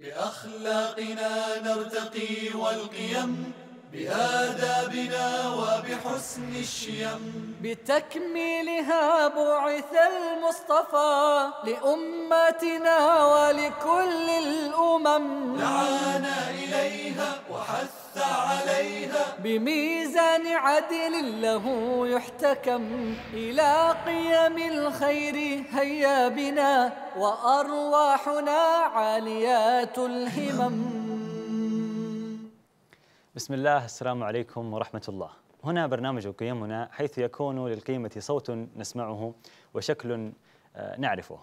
بأخلاقنا نرتقي والقيم بآدابنا وبحسن الشيم بتكميلها بعث المصطفى لأمتنا ولكل الأمم دعانا إليها وحث حث عليها بميزان عدل له يحتكم إلى قيم الخير هيا بنا وأرواحنا عاليات الهمم بسم الله السلام عليكم ورحمة الله هنا برنامج قيمنا حيث يكون للقيمة صوت نسمعه وشكل آه، نعرفه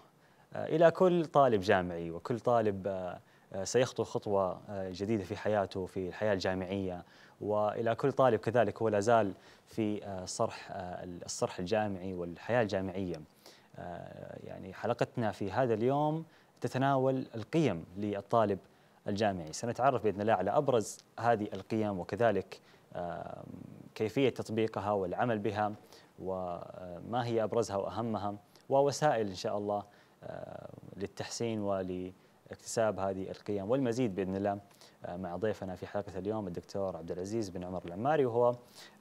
آه، إلى كل طالب جامعي وكل طالب آه، آه، سيخطو خطوة آه، جديدة في حياته في الحياة الجامعية وإلى كل طالب كذلك هو لازال في آه، صرح الصرح الجامعي والحياة الجامعية يعني حلقتنا في هذا اليوم تتناول القيم للطالب الجامعي سنتعرف بإذن الله على أبرز هذه القيم وكذلك كيفية تطبيقها والعمل بها وما هي أبرزها وأهمها ووسائل إن شاء الله للتحسين وللتحسين اكتساب هذه القيم والمزيد باذن الله آه، مع ضيفنا في حلقه اليوم الدكتور عبد العزيز بن عمر العماري وهو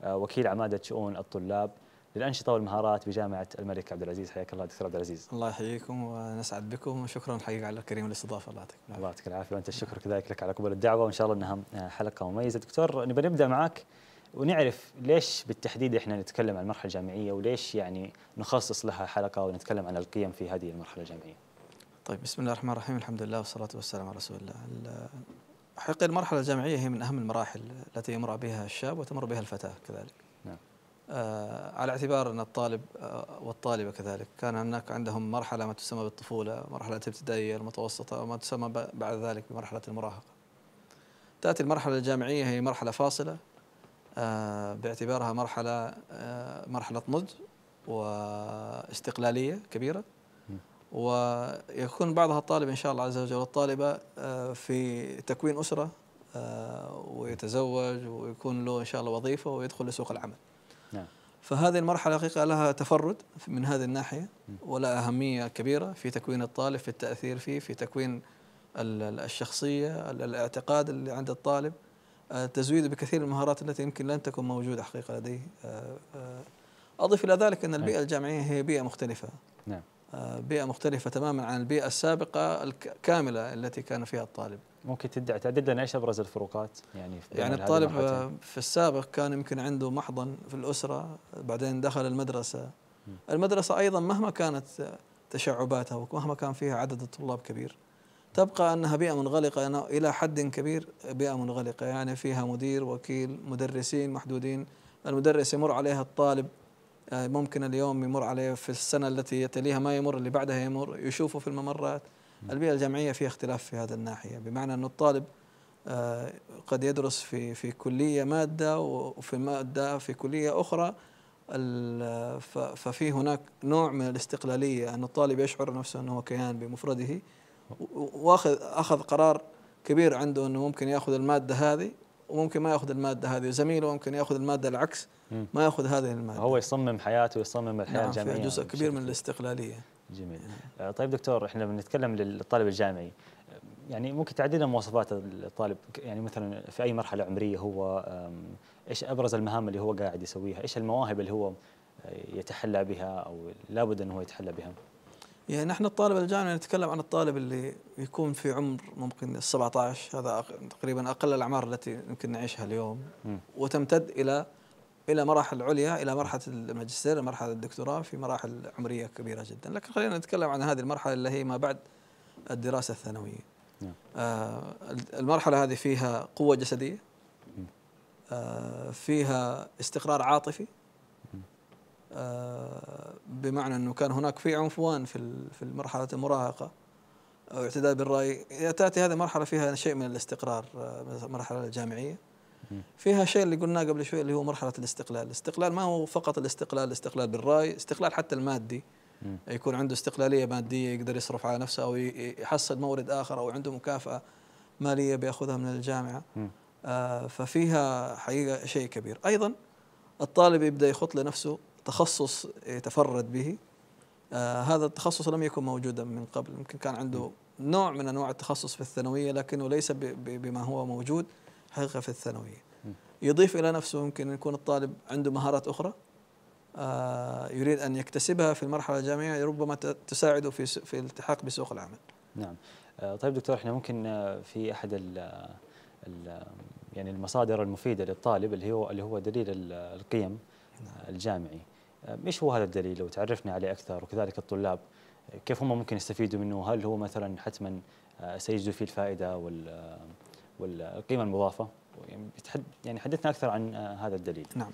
آه، وكيل عماده شؤون الطلاب للانشطه والمهارات بجامعه الملك عبد العزيز حياك الله دكتور عبد العزيز الله يحييكم ونسعد بكم وشكرا حقيقه على كريم الاستضافه الله يعطيك الله يعطيك العافيه وانت الشكر كذلك لك على قبول الدعوه وان شاء الله انها آه، حلقه مميزه دكتور نبي نبدا معك ونعرف ليش بالتحديد احنا نتكلم عن المرحله الجامعيه وليش يعني نخصص لها حلقه ونتكلم عن القيم في هذه المرحله الجامعيه طيب بسم الله الرحمن الرحيم الحمد لله والصلاة والسلام على رسول الله حقيقة المرحلة الجامعية هي من أهم المراحل التي يمر بها الشاب وتمر بها الفتاة كذلك نعم. آه على اعتبار أن الطالب آه والطالبة كذلك كان هناك عندهم مرحلة ما تسمى بالطفولة مرحلة ابتدائية المتوسطة وما تسمى بعد ذلك بمرحلة المراهقة تأتي المرحلة الجامعية هي مرحلة فاصلة آه باعتبارها مرحلة آه، مرحلة نضج واستقلالية كبيرة ويكون بعضها الطالب إن شاء الله عز وجل والطالبة آه، في تكوين أسرة آه، ويتزوج ويكون له إن شاء الله وظيفة ويدخل لسوق العمل نعم. فهذه المرحلة حقيقة لها تفرد من هذه الناحية ولا أهمية كبيرة في تكوين الطالب في التأثير فيه في تكوين الشخصية الاعتقاد اللي عند الطالب آه، تزويده بكثير من المهارات التي يمكن لن تكون موجودة حقيقة لديه أضف إلى ذلك أن البيئة نعم. الجامعية هي بيئة مختلفة نعم بيئة مختلفة تماما عن البيئة السابقة الكاملة التي كان فيها الطالب ممكن تدعي تعدد لنا ايش ابرز الفروقات يعني في يعني الطالب في السابق كان يمكن عنده محضن في الاسره بعدين دخل المدرسه المدرسه ايضا مهما كانت تشعباتها ومهما كان فيها عدد الطلاب كبير تبقى انها بيئه منغلقه الى حد كبير بيئه منغلقه يعني فيها مدير وكيل مدرسين محدودين المدرس يمر عليها الطالب آه، ممكن اليوم يمر عليه في السنة التي يتليها ما يمر اللي بعدها يمر يشوفه في الممرات البيئة الجامعية فيها اختلاف في هذا الناحية بمعنى أن الطالب آه، قد يدرس في في كلية مادة وفي مادة في كلية أخرى ففي هناك نوع من الاستقلالية أن الطالب يشعر نفسه أنه كيان بمفرده واخذ أخذ قرار كبير عنده أنه ممكن يأخذ المادة هذه وممكن ما ياخذ الماده هذه وزميله ممكن ياخذ الماده العكس ما ياخذ هذه الماده هو يصمم حياته ويصمم الحياه نعم الجامعيه جزء كبير من الاستقلاليه جميل آه، طيب دكتور احنا بنتكلم للطالب الجامعي آه، يعني ممكن تعدينا مواصفات الطالب يعني مثلا في اي مرحله عمريه هو ايش ابرز المهام اللي هو قاعد يسويها ايش المواهب اللي هو آه، يتحلى بها او لابد انه هو يتحلى بها يعني نحن الطالب الجامعي نتكلم عن الطالب اللي يكون في عمر ممكن ال 17 هذا تقريبا اقل الاعمار التي يمكن نعيشها اليوم وتمتد الى الى مراحل عليا الى مرحله الماجستير مرحله الدكتوراه في مراحل عمريه كبيره جدا لكن خلينا نتكلم عن هذه المرحله اللي هي ما بعد الدراسه الثانويه نعم. آه المرحله هذه فيها قوه جسديه آه فيها استقرار عاطفي آه، بمعنى انه كان هناك في عنفوان في في مرحله المراهقه او اعتداء بالراي تاتي هذه المرحله فيها شيء من الاستقرار المرحله آه، الجامعيه فيها شيء اللي قلناه قبل شوي اللي هو مرحله الاستقلال، الاستقلال ما هو فقط الاستقلال الاستقلال بالراي، استقلال حتى المادي يعني يكون عنده استقلاليه ماديه يقدر يصرف على نفسه او يحصل مورد اخر او عنده مكافاه ماليه بياخذها من الجامعه آه ففيها حقيقه شيء كبير، ايضا الطالب يبدا يخط لنفسه تخصص يتفرد به آه هذا التخصص لم يكن موجودا من قبل يمكن كان عنده نوع من انواع التخصص في الثانويه لكنه ليس بما هو موجود حقيقه في الثانويه يضيف الى نفسه يمكن يكون الطالب عنده مهارات اخرى آه يريد ان يكتسبها في المرحله الجامعيه ربما تساعده في في الالتحاق بسوق العمل نعم آه، طيب دكتور احنا ممكن آه، في احد ال يعني المصادر المفيده للطالب اللي هو اللي هو دليل القيم نعم. الجامعي ايش هو هذا الدليل لو تعرفنا عليه اكثر وكذلك الطلاب كيف هم ممكن يستفيدوا منه هل هو مثلا حتما آه، سيجدوا فيه الفائده وال آه، والقيمه المضافه يعني, يعني حدثنا اكثر عن آه، هذا الدليل نعم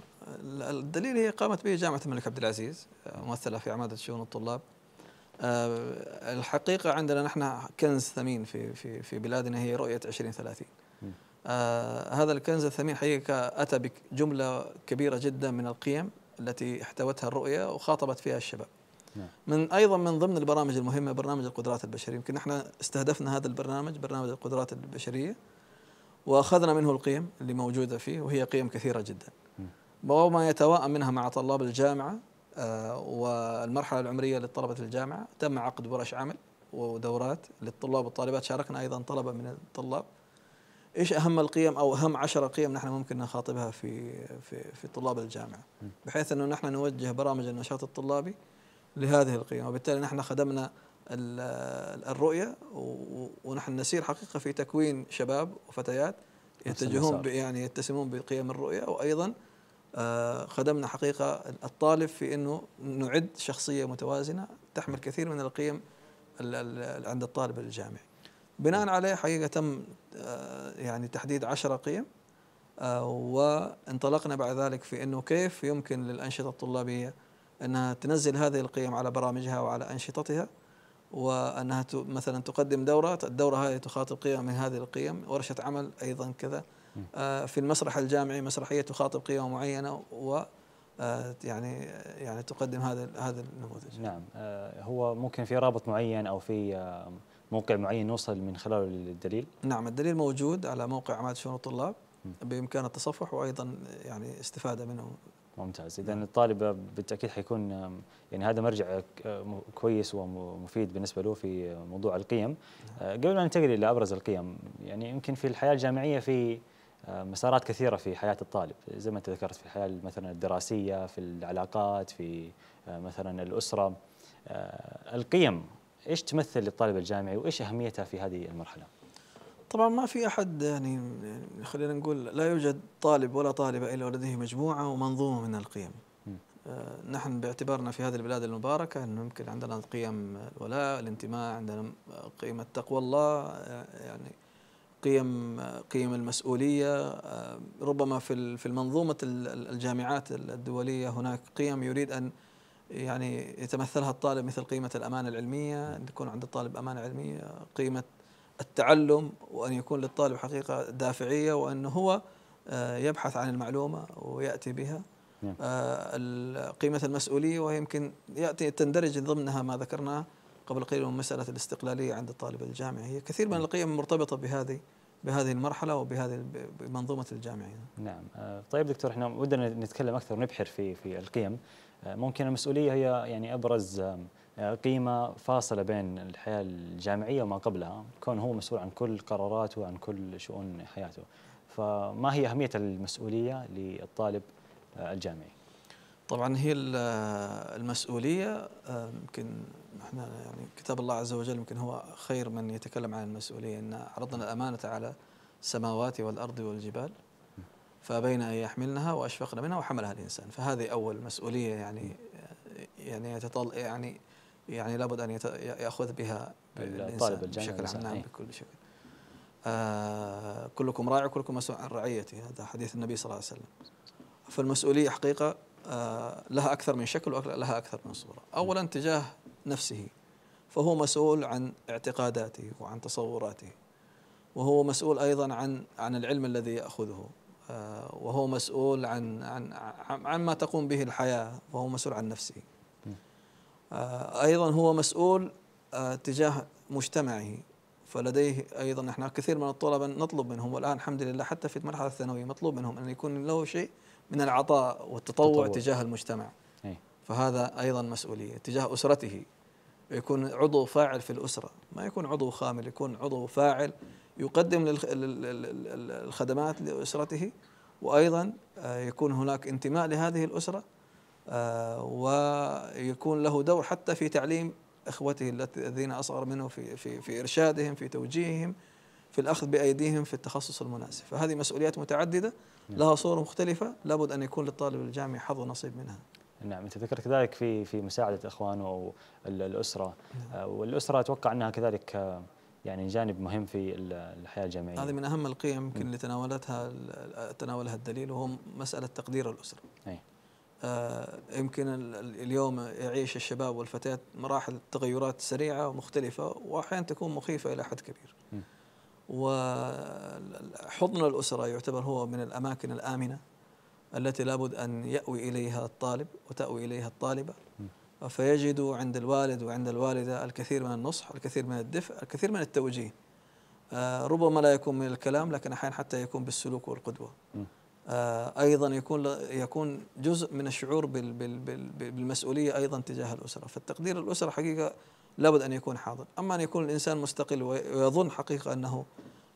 الدليل هي قامت به جامعه الملك عبد العزيز ممثله في عماده شؤون الطلاب الحقيقه عندنا نحن كنز ثمين في في في بلادنا هي رؤيه 2030 آه هذا الكنز الثمين حقيقة أتى بجملة كبيرة جدا من القيم التي احتوتها الرؤية وخاطبت فيها الشباب نعم. من ايضا من ضمن البرامج المهمه برنامج القدرات البشريه يمكن احنا استهدفنا هذا البرنامج برنامج القدرات البشريه واخذنا منه القيم اللي موجوده فيه وهي قيم كثيره جدا نعم. وما يتواءم منها مع طلاب الجامعه آه والمرحله العمريه لطلبه الجامعه تم عقد ورش عمل ودورات للطلاب والطالبات شاركنا ايضا طلبه من الطلاب ايش اهم القيم او اهم عشرة قيم نحن ممكن نخاطبها في في في طلاب الجامعه بحيث انه نحن نوجه برامج النشاط الطلابي لهذه القيم وبالتالي نحن خدمنا الرؤيه ونحن نسير حقيقه في تكوين شباب وفتيات يتجهون يعني يتسمون بقيم الرؤيه وايضا آه، خدمنا حقيقه الطالب في انه نعد شخصيه متوازنه تحمل كثير من القيم عند الطالب الجامعي بناء عليه حقيقه تم آه، يعني تحديد 10 قيم آه، وانطلقنا بعد ذلك في انه كيف يمكن للانشطه الطلابيه انها تنزل هذه القيم على برامجها وعلى انشطتها وانها مثلا تقدم دورات الدوره هذه تخاطب قيم من هذه القيم ورشه عمل ايضا كذا آه، في المسرح الجامعي مسرحيه تخاطب قيم معينه و يعني يعني تقدم هذا هذا النموذج نعم هو ممكن في رابط معين او في موقع معين نوصل من خلاله للدليل؟ نعم الدليل موجود على موقع عماد شؤون الطلاب بامكان التصفح وايضا يعني استفاده منه ممتاز اذا نعم. الطالب بالتاكيد حيكون يعني هذا مرجع كويس ومفيد بالنسبه له في موضوع القيم نعم. آه، قبل ما ننتقل الى ابرز القيم يعني يمكن في الحياه الجامعيه في آه، مسارات كثيره في حياه الطالب زي ما انت ذكرت في الحياه مثلا الدراسيه في العلاقات في آه، مثلا الاسره القيم ايش تمثل للطالب الجامعي وايش اهميتها في هذه المرحله؟ طبعا ما في احد يعني خلينا نقول لا يوجد طالب ولا طالبه الا ولديه مجموعه ومنظومه من القيم. آه، نحن باعتبارنا في هذه البلاد المباركه انه يمكن عندنا قيم الولاء، الانتماء، عندنا قيمه تقوى الله آه، يعني قيم قيم المسؤوليه آه، ربما في في المنظومه الجامعات الدوليه هناك قيم يريد ان يعني يتمثلها الطالب مثل قيمة الأمانة العلمية أن تكون عند الطالب أمانة علمية قيمة التعلم وأن يكون للطالب حقيقة دافعية وأنه هو آه، يبحث عن المعلومة ويأتي بها نعم. آه، قيمة المسؤولية ويمكن يأتي تندرج ضمنها ما ذكرناه قبل قليل من مسألة الاستقلالية عند الطالب الجامعي كثير من نعم. القيم مرتبطة بهذه بهذه المرحلة وبهذه بمنظومة الجامعية. نعم، آه، طيب دكتور احنا ودنا نتكلم أكثر ونبحر في في القيم، ممكن المسؤولية هي يعني أبرز آه، قيمة فاصلة بين الحياة الجامعية وما قبلها كون هو مسؤول عن كل قراراته وعن كل شؤون حياته فما هي أهمية المسؤولية للطالب آه، الجامعي؟ طبعا هي آه، المسؤولية يمكن احنا يعني كتاب الله عز وجل يمكن هو خير من يتكلم عن المسؤولية إن عرضنا الأمانة على السماوات والأرض والجبال فأبين أن يحملنها وأشفقن منها وحملها الإنسان فهذه أول مسؤولية يعني يعني يتطل يعني يعني لابد أن يأخذ بها الإنسان بشكل عام نعم بكل شكل آه كلكم راعي وكلكم مسؤول عن رعيته هذا حديث النبي صلى الله عليه وسلم فالمسؤولية حقيقة آه لها أكثر من شكل ولها أكثر من صورة نعم. أولا تجاه نفسه فهو مسؤول عن اعتقاداته وعن تصوراته وهو مسؤول أيضا عن عن العلم الذي يأخذه آه، وهو مسؤول عن عن عن ما تقوم به الحياه وهو مسؤول عن نفسه آه، ايضا هو مسؤول آه، تجاه مجتمعه فلديه ايضا احنا كثير من الطلبه نطلب منهم والان الحمد لله حتى في المرحله الثانويه مطلوب منهم ان يكون له شيء من العطاء والتطوع تطور. تجاه المجتمع أي. فهذا ايضا مسؤوليه تجاه اسرته يكون عضو فاعل في الاسره ما يكون عضو خامل يكون عضو فاعل يقدم الخدمات لأسرته وأيضا آه، يكون هناك انتماء لهذه الأسرة آه، ويكون له دور حتى في تعليم إخوته الذين أصغر منه في, في, في إرشادهم في توجيههم في الأخذ بأيديهم في التخصص المناسب فهذه مسؤوليات متعددة نعم. لها صور مختلفة لابد أن يكون للطالب الجامعي حظ ونصيب منها نعم انت ذكرت كذلك في في مساعده اخوانه او الاسره نعم. آه، والاسره اتوقع انها كذلك يعني جانب مهم في الحياه الجامعيه. هذه من اهم القيم يمكن اللي تناولتها تناولها الدليل وهو مساله تقدير الاسره. اي آه يمكن اليوم يعيش الشباب والفتيات مراحل تغيرات سريعه ومختلفه واحيانا تكون مخيفه الى حد كبير. وحضن الاسره يعتبر هو من الاماكن الامنه التي لابد ان ياوي اليها الطالب وتاوي اليها الطالبه. م. فيجد عند الوالد وعند الوالدة الكثير من النصح الكثير من الدفء الكثير من التوجيه آه، ربما لا يكون من الكلام لكن أحيانا حتى يكون بالسلوك والقدوة آه، أيضا يكون يكون جزء من الشعور بالمسؤولية أيضا تجاه الأسرة فالتقدير الأسرة حقيقة لابد أن يكون حاضر أما أن يكون الإنسان مستقل ويظن حقيقة أنه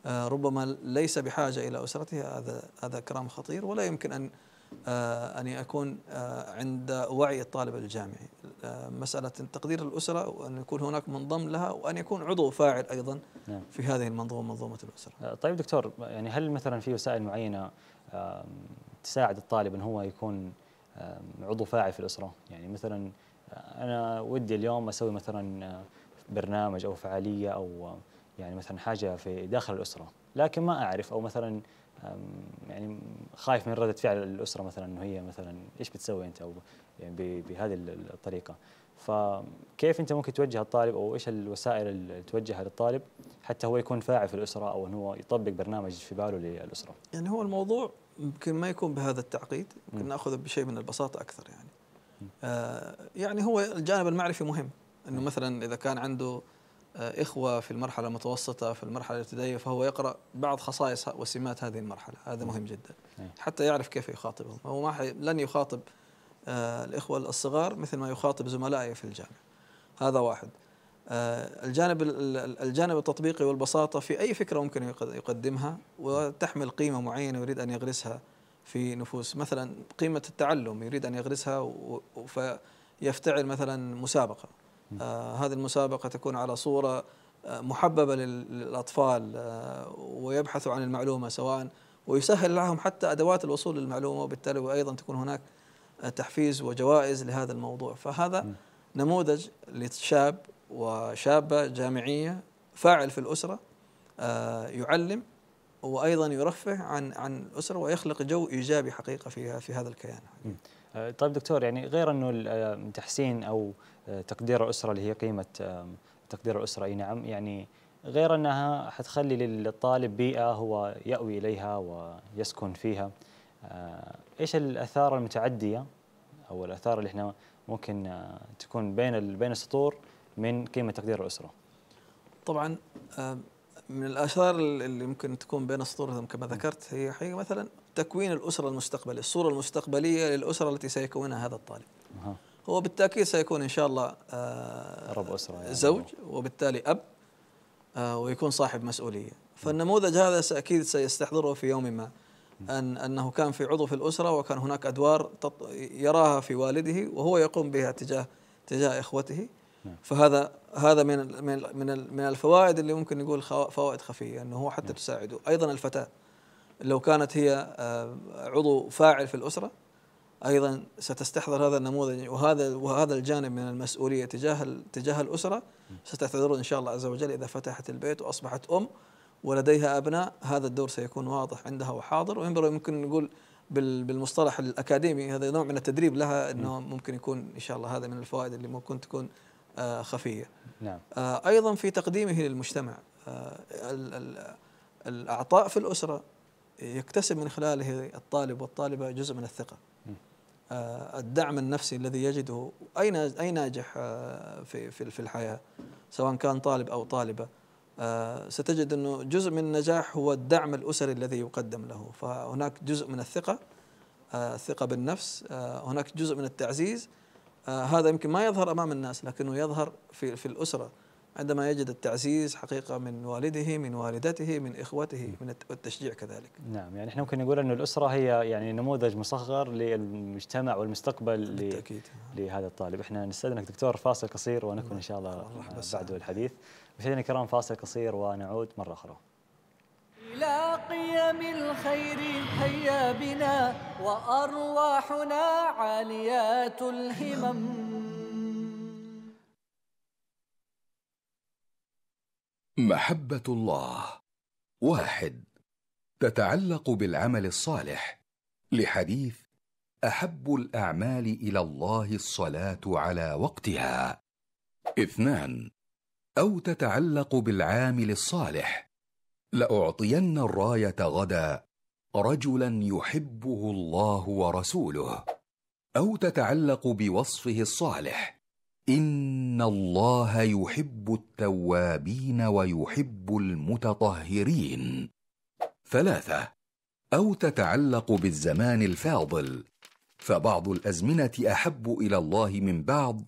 آه، ربما ليس بحاجة إلى أسرته هذا هذا كلام خطير ولا يمكن أن آه، أن يكون آه، عند وعي الطالب الجامعي آه، مسألة تقدير الأسرة وأن يكون هناك منضم لها وأن يكون عضو فاعل أيضا نعم. في هذه المنظومة منظومة الأسرة طيب دكتور يعني هل مثلا في وسائل معينة تساعد الطالب أن هو يكون عضو فاعل في الأسرة يعني مثلا أنا ودي اليوم أسوي مثلا برنامج أو فعالية أو يعني مثلا حاجة في داخل الأسرة لكن ما أعرف أو مثلا يعني خايف من ردة فعل الأسرة مثلا أنه هي مثلا إيش بتسوي أنت أو يعني بهذه الطريقة فكيف أنت ممكن توجه الطالب أو إيش الوسائل اللي توجهها للطالب حتى هو يكون فاعل في الأسرة أو أنه هو يطبق برنامج في باله للأسرة يعني هو الموضوع يمكن ما يكون بهذا التعقيد يمكن نأخذ بشيء من البساطة أكثر يعني آه يعني هو الجانب المعرفي مهم أنه مثلا إذا كان عنده إخوة في المرحلة المتوسطة في المرحلة الابتدائية فهو يقرأ بعض خصائص وسمات هذه المرحلة هذا مهم جدا إيه. حتى يعرف كيف يخاطبهم هو ما لن يخاطب آه، الإخوة الصغار مثل ما يخاطب زملائه في الجامعة هذا واحد آه، الجانب الجانب التطبيقي والبساطة في أي فكرة ممكن يقدمها وتحمل قيمة معينة يريد أن يغرسها في نفوس مثلا قيمة التعلم يريد أن يغرسها فيفتعل مثلا مسابقة آه، هذه المسابقة تكون على صورة آه، محببة للأطفال آه، ويبحثوا عن المعلومة سواء ويسهل لهم حتى أدوات الوصول للمعلومة وبالتالي وأيضا تكون هناك تحفيز وجوائز لهذا الموضوع فهذا نموذج لشاب وشابة جامعية فاعل في الأسرة يعلم وأيضا يرفه عن عن الأسرة ويخلق جو إيجابي حقيقة في في هذا الكيان. طيب دكتور يعني غير انه آه، تحسين او آه، تقدير الاسره اللي هي قيمه تقدير الاسره اي نعم يعني غير انها حتخلي للطالب بيئه هو ياوي اليها ويسكن فيها آه، ايش الاثار المتعديه او الاثار اللي احنا ممكن تكون بين بين السطور من قيمه تقدير الاسره؟ طبعا من الآثار اللي ممكن تكون بين السطور كما ذكرت هي حقيقة مثلا تكوين الأسرة المستقبلية الصورة المستقبلية للأسرة التي سيكونها هذا الطالب هو بالتأكيد سيكون إن شاء الله آه رب أسرة يعني زوج وبالتالي أب آه ويكون صاحب مسؤولية فالنموذج هذا أكيد سيستحضره في يوم ما أن أنه كان في عضو في الأسرة وكان هناك أدوار يراها في والده وهو يقوم بها تجاه تجاه إخوته نعم. فهذا هذا من من من من الفوائد اللي ممكن نقول فوائد خفيه انه هو حتى نعم. تساعده ايضا الفتاه لو كانت هي آه، عضو فاعل في الاسره ايضا ستستحضر هذا النموذج وهذا وهذا الجانب من المسؤوليه تجاه تجاه الاسره ستعتذر ان شاء الله عز وجل اذا فتحت البيت واصبحت ام ولديها ابناء هذا الدور سيكون واضح عندها وحاضر ويمكن نقول بالمصطلح الاكاديمي هذا نوع من التدريب لها انه ممكن يكون ان شاء الله هذا من الفوائد اللي ممكن تكون آه، خفيه. نعم. آه، ايضا في تقديمه للمجتمع آه، الاعطاء في الاسره يكتسب من خلاله الطالب والطالبه جزء من الثقه. الدعم النفسي الذي يجده اي اي ناجح في في الحياه سواء كان طالب او طالبه ستجد انه جزء من النجاح هو الدعم الاسري الذي يقدم له فهناك جزء من الثقه الثقه بالنفس هناك جزء من التعزيز آه، هذا يمكن ما يظهر امام الناس لكنه يظهر في في الاسره عندما يجد التعزيز حقيقه من والده من والدته من اخوته من التشجيع كذلك. نعم يعني احنا ممكن نقول ان الاسره هي يعني نموذج مصغر للمجتمع والمستقبل بالتأكيد. لهذا الطالب، احنا نستاذنك دكتور فاصل قصير ونكون نعم. ان شاء الله بعده الحديث. مشاهدينا الكرام فاصل قصير ونعود مره اخرى. لا قيم الخير هيا بنا وأرواحنا عاليات الهمم محبة الله واحد تتعلق بالعمل الصالح لحديث أحب الأعمال إلى الله الصلاة على وقتها اثنان أو تتعلق بالعامل الصالح لاعطين الرايه غدا رجلا يحبه الله ورسوله او تتعلق بوصفه الصالح ان الله يحب التوابين ويحب المتطهرين ثلاثه او تتعلق بالزمان الفاضل فبعض الازمنه احب الى الله من بعض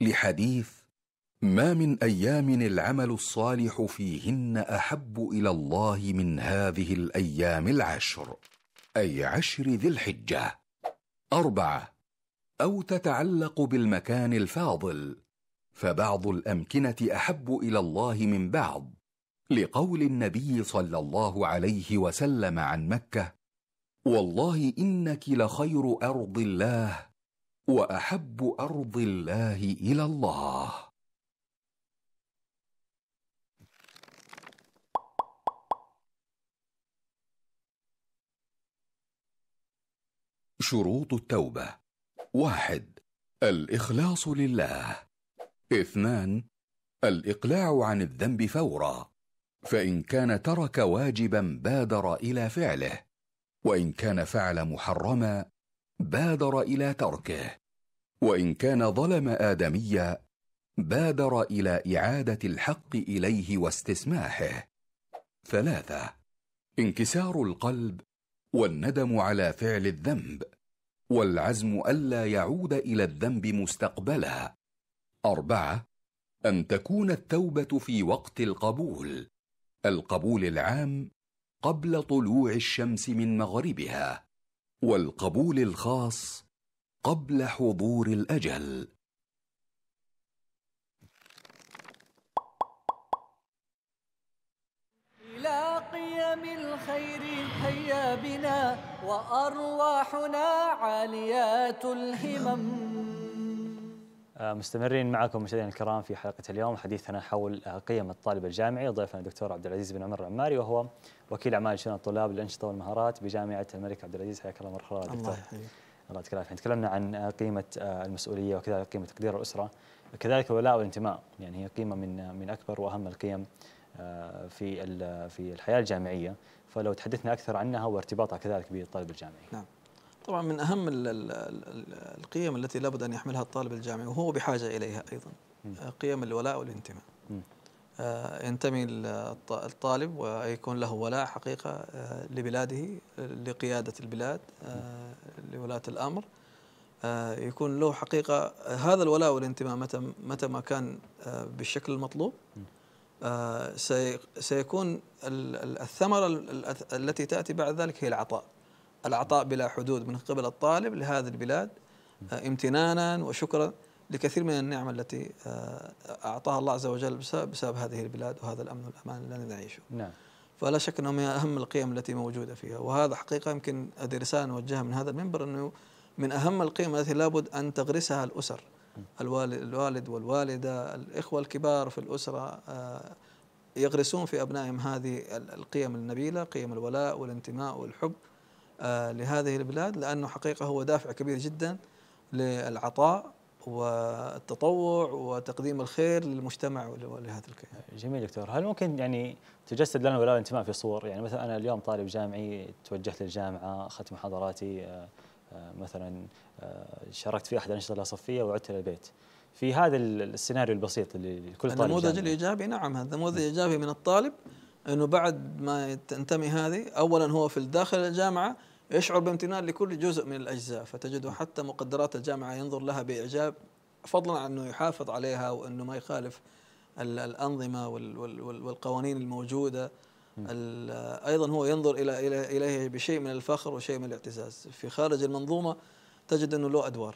لحديث ما من ايام العمل الصالح فيهن احب الى الله من هذه الايام العشر اي عشر ذي الحجه اربعه او تتعلق بالمكان الفاضل فبعض الامكنه احب الى الله من بعض لقول النبي صلى الله عليه وسلم عن مكه والله انك لخير ارض الله واحب ارض الله الى الله شروط التوبة واحد الإخلاص لله اثنان الإقلاع عن الذنب فورا فإن كان ترك واجبا بادر إلى فعله وإن كان فعل محرما بادر إلى تركه وإن كان ظلم آدميا بادر إلى إعادة الحق إليه واستسماحه ثلاثة انكسار القلب والندم على فعل الذنب والعزم الا يعود الى الذنب مستقبلا اربعه ان تكون التوبه في وقت القبول القبول العام قبل طلوع الشمس من مغربها والقبول الخاص قبل حضور الاجل إلى قيم الخير هيا بنا وأرواحنا عاليات الهمم آه، مستمرين معكم مشاهدينا الكرام في حلقة اليوم حديثنا حول آه، قيم الطالب الجامعي ضيفنا الدكتور عبد العزيز بن عمر العماري وهو وكيل أعمال شؤون الطلاب للأنشطة والمهارات بجامعة الملك عبد العزيز حياك الله مرة أخرى دكتور الله يحييك الله يعطيك العافية تكلمنا عن آه، قيمة المسؤولية وكذلك قيمة تقدير الأسرة كذلك الولاء والانتماء يعني هي قيمة من من أكبر وأهم القيم آه، في في الحياه الجامعيه فلو تحدثنا اكثر عنها وارتباطها كذلك بالطالب الجامعي. نعم. طبعا من اهم القيم التي لابد ان يحملها الطالب الجامعي وهو بحاجه اليها ايضا آه، قيم الولاء والانتماء. آه، ينتمي الطالب ويكون له ولاء حقيقه لبلاده لقياده البلاد لولاة الامر يكون له حقيقه هذا الولاء والانتماء متى متى ما كان بالشكل المطلوب آه، سيكون الثمرة التي تأتي بعد ذلك هي العطاء العطاء بلا حدود من قبل الطالب لهذه البلاد آه، امتنانا وشكرا لكثير من النعم التي آه، أعطاها الله عز وجل بسبب, هذه البلاد وهذا الأمن والأمان الذي نعيشه نعم. فلا شك أنه من أهم القيم التي موجودة فيها وهذا حقيقة يمكن هذه رسالة نوجهها من هذا المنبر أنه من أهم القيم التي لابد أن تغرسها الأسر الوالد والوالدة الإخوة الكبار في الأسرة آه، يغرسون في أبنائهم هذه القيم النبيلة قيم الولاء والانتماء والحب آه، لهذه البلاد لأنه حقيقة هو دافع كبير جدا للعطاء والتطوع وتقديم الخير للمجتمع ولهذا الكيان. جميل دكتور، هل ممكن يعني تجسد لنا ولاء الانتماء في صور؟ يعني مثلا انا اليوم طالب جامعي توجهت للجامعه، اخذت محاضراتي آه، آه، مثلا آه، شاركت في احد الانشطه الصفيه وعدت الى البيت في هذا السيناريو البسيط اللي كل طالب النموذج الايجابي نعم هذا النموذج الايجابي من الطالب انه بعد ما تنتمي هذه اولا هو في داخل الجامعه يشعر بامتنان لكل جزء من الاجزاء فتجده حتى مقدرات الجامعه ينظر لها باعجاب فضلا عن انه يحافظ عليها وانه ما يخالف الانظمه والقوانين الموجوده ايضا هو ينظر الى اليه بشيء من الفخر وشيء من الاعتزاز في خارج المنظومه تجد انه له ادوار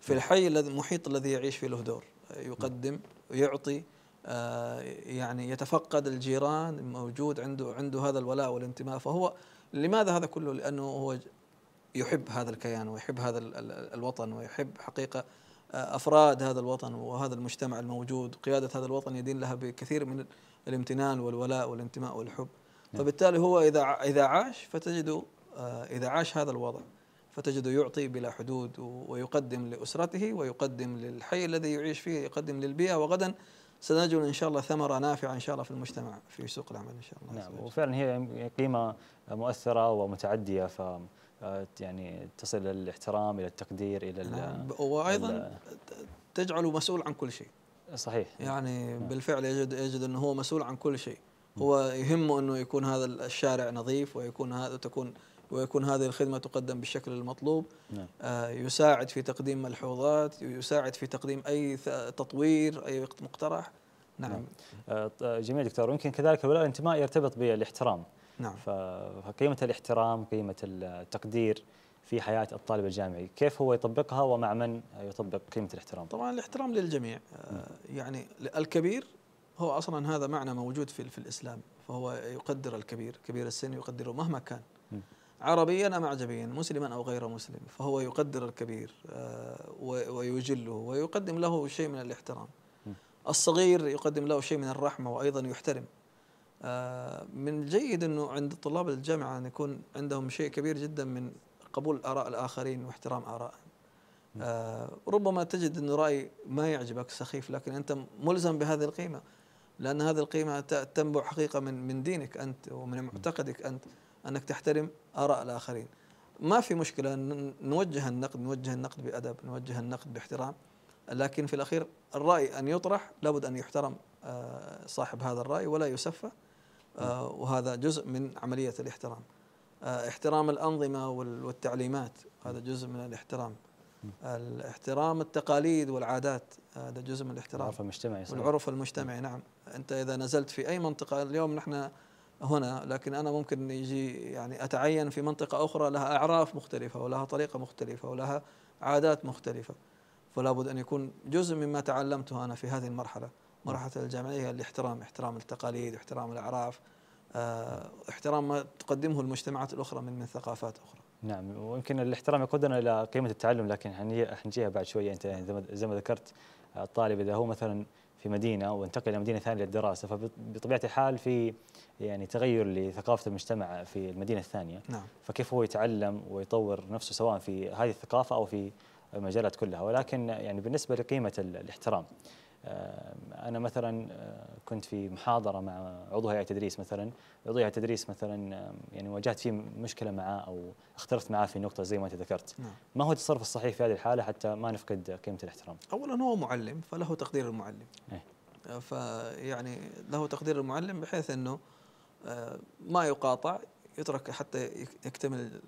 في الحي الذي المحيط الذي يعيش فيه له دور يقدم ويعطي آه، يعني يتفقد الجيران موجود عنده عنده هذا الولاء والانتماء فهو لماذا هذا كله لانه هو يحب هذا الكيان ويحب هذا الوطن ويحب حقيقه آه، افراد هذا الوطن وهذا المجتمع الموجود قياده هذا الوطن يدين لها بكثير من الامتنان والولاء والانتماء والحب نعم. فبالتالي هو اذا اذا عاش فتجد آه، اذا عاش هذا الوضع فتجده يعطي بلا حدود ويقدم لاسرته ويقدم للحي الذي يعيش فيه يقدم للبيئه وغدا سنجد ان شاء الله ثمره نافعه ان شاء الله في المجتمع في سوق العمل ان شاء الله نعم وفعلا هي قيمه مؤثره ومتعديه ف آه، يعني تصل الى الاحترام الى التقدير الى نعم وايضا تجعله مسؤول عن كل شيء صحيح يعني نعم. بالفعل يجد يجد انه هو مسؤول عن كل شيء هو يهمه انه يكون هذا الشارع نظيف ويكون هذا تكون ويكون هذه الخدمه تقدم بالشكل المطلوب نعم. آه يساعد في تقديم ملحوظات يساعد في تقديم اي تطوير اي مقترح نعم, نعم. آه جميل دكتور يمكن كذلك ولاء الانتماء يرتبط بالاحترام نعم فقيمه الاحترام قيمه التقدير في حياة الطالب الجامعي كيف هو يطبقها ومع من يطبق قيمة الاحترام طبعا الاحترام للجميع آه، نعم. يعني الكبير هو أصلا هذا معنى موجود في, في الإسلام فهو يقدر الكبير كبير السن يقدره مهما كان عربيا أم أعجميا مسلما أو غير مسلم فهو يقدر الكبير آه، ويجله ويقدم له شيء من الاحترام الصغير يقدم له شيء من الرحمة وأيضا يحترم آه، من الجيد أنه عند طلاب الجامعة أن يكون عندهم شيء كبير جدا من قبول آراء الآخرين واحترام اراء آه، ربما تجد انه رأي ما يعجبك سخيف لكن أنت ملزم بهذه القيمة لأن هذه القيمة تنبع حقيقة من من دينك أنت ومن معتقدك أنت أنك تحترم آراء الآخرين ما في مشكلة نوجه النقد نوجه النقد بأدب نوجه النقد باحترام لكن في الأخير الرأي أن يطرح لابد أن يحترم آه، صاحب هذا الرأي ولا يسفه آه، وهذا جزء من عملية الاحترام آه، احترام الأنظمة والتعليمات هذا جزء من الاحترام الاحترام التقاليد والعادات هذا جزء من الاحترام العرف المجتمعي والعرف المجتمعي نعم انت اذا نزلت في اي منطقه اليوم نحن هنا لكن انا ممكن يجي يعني اتعين في منطقه اخرى لها اعراف مختلفه ولها طريقه مختلفه ولها عادات مختلفه فلا بد ان يكون جزء مما تعلمته انا في هذه المرحله مرحله الجامعيه الاحترام احترام التقاليد احترام الاعراف آه، احترام ما تقدمه المجتمعات الاخرى من من ثقافات اخرى نعم ويمكن الاحترام يقودنا الى قيمه التعلم لكن حنجيها بعد شويه انت يعني زي ما ذكرت آه، الطالب اذا هو مثلا في مدينه وانتقل الى مدينه ثانيه للدراسه فبطبيعه الحال في يعني تغير لثقافه المجتمع في المدينه الثانيه نعم. فكيف هو يتعلم ويطور نفسه سواء في هذه الثقافه او في المجالات كلها ولكن يعني بالنسبه لقيمه الاحترام انا مثلا كنت في محاضره مع عضو هيئه تدريس مثلا عضو هيئه تدريس مثلا يعني واجهت فيه مشكله معاه او اختلفت معاه في نقطه زي ما انت ذكرت نعم. ما هو التصرف الصحيح في هذه الحاله حتى ما نفقد قيمه الاحترام اولا هو معلم فله تقدير المعلم ايه؟ آه، فيعني له تقدير المعلم بحيث انه آه، ما يقاطع يترك حتى يكتمل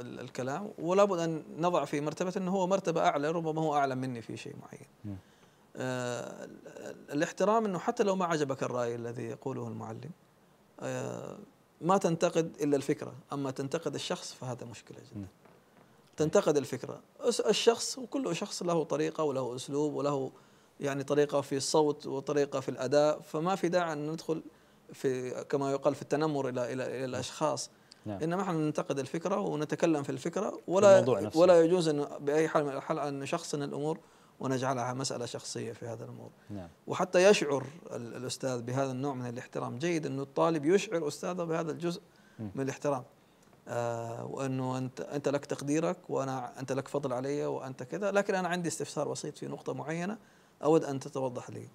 الكلام ولا بد ان نضع في مرتبه انه هو مرتبه اعلى ربما هو اعلى مني في شيء معين آه، الاحترام انه حتى لو ما عجبك الراي الذي يقوله المعلم آه، ما تنتقد الا الفكره، اما تنتقد الشخص فهذا مشكله جدا. نعم. تنتقد الفكره، الشخص وكل شخص له طريقه وله اسلوب وله يعني طريقه في الصوت وطريقه في الاداء، فما في داعي ان ندخل في كما يقال في التنمر الى الى, إلى نعم. الاشخاص. نعم. انما نحن ننتقد الفكره ونتكلم في الفكره ولا ولا يجوز ان باي حال من الاحوال ان شخصنا الامور ونجعلها مسألة شخصية في هذا الموضوع نعم. وحتى يشعر الأستاذ بهذا النوع من الاحترام جيد أنه الطالب يشعر أستاذه بهذا الجزء م. من الاحترام آه وأنه أنت, أنت لك تقديرك وأنا أنت لك فضل علي وأنت كذا لكن أنا عندي استفسار بسيط في نقطة معينة أود أن تتوضح لي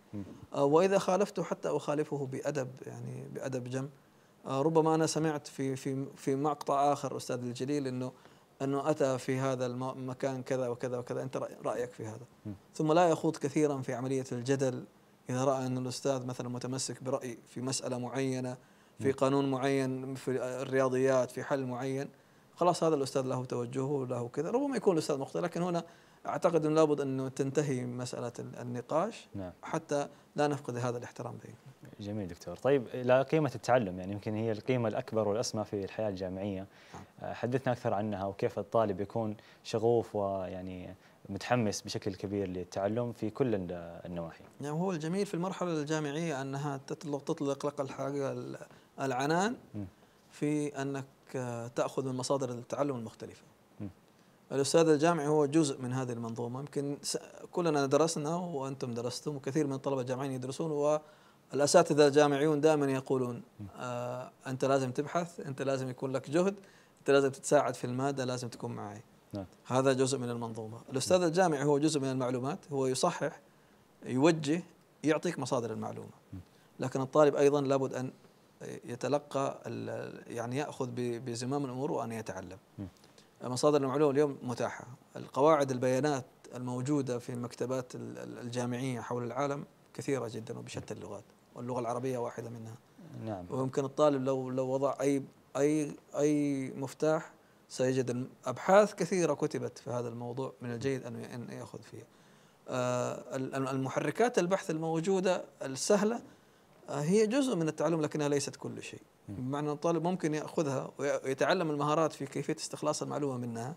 آه وإذا خالفته حتى أخالفه بأدب يعني بأدب جم آه ربما أنا سمعت في, في, في مقطع آخر أستاذ الجليل أنه أنه أتى في هذا المكان كذا وكذا وكذا أنت رأيك في هذا ثم لا يخوض كثيرا في عملية الجدل إذا رأى أن الأستاذ مثلا متمسك برأي في مسألة معينة في قانون معين في الرياضيات في حل معين خلاص هذا الأستاذ له توجهه له كذا ربما يكون الأستاذ مخطئ لكن هنا أعتقد أنه لابد أنه تنتهي مسألة النقاش نعم. حتى لا نفقد هذا الاحترام بيننا جميل دكتور طيب إلى قيمة التعلم يعني يمكن هي القيمة الأكبر والأسمى في الحياة الجامعية نعم. حدثنا أكثر عنها وكيف الطالب يكون شغوف ويعني متحمس بشكل كبير للتعلم في كل النواحي يعني هو الجميل في المرحلة الجامعية أنها تطلق تطلق لك الحاجة العنان في أنك آه، تأخذ من مصادر التعلم المختلفة الأستاذ الجامعي هو جزء من هذه المنظومة يمكن كلنا درسنا وأنتم درستم وكثير من الطلبة الجامعيين يدرسون الاساتذه الجامعيون دائما يقولون آه انت لازم تبحث انت لازم يكون لك جهد انت لازم تتساعد في الماده لازم تكون معي نعم. هذا جزء من المنظومه الاستاذ الجامعي هو جزء من المعلومات هو يصحح يوجه يعطيك مصادر المعلومه لكن الطالب ايضا لابد ان يتلقى يعني ياخذ بزمام الامور وان يتعلم مصادر المعلومه اليوم متاحه القواعد البيانات الموجوده في المكتبات الجامعيه حول العالم كثيره جدا وبشتى اللغات واللغه العربيه واحده منها نعم ويمكن الطالب لو لو وضع اي اي اي مفتاح سيجد ابحاث كثيره كتبت في هذا الموضوع من الجيد ان ياخذ فيها آه، المحركات البحث الموجوده السهله آه، هي جزء من التعلم لكنها ليست كل شيء بمعنى الطالب ممكن ياخذها ويتعلم المهارات في كيفيه استخلاص المعلومه منها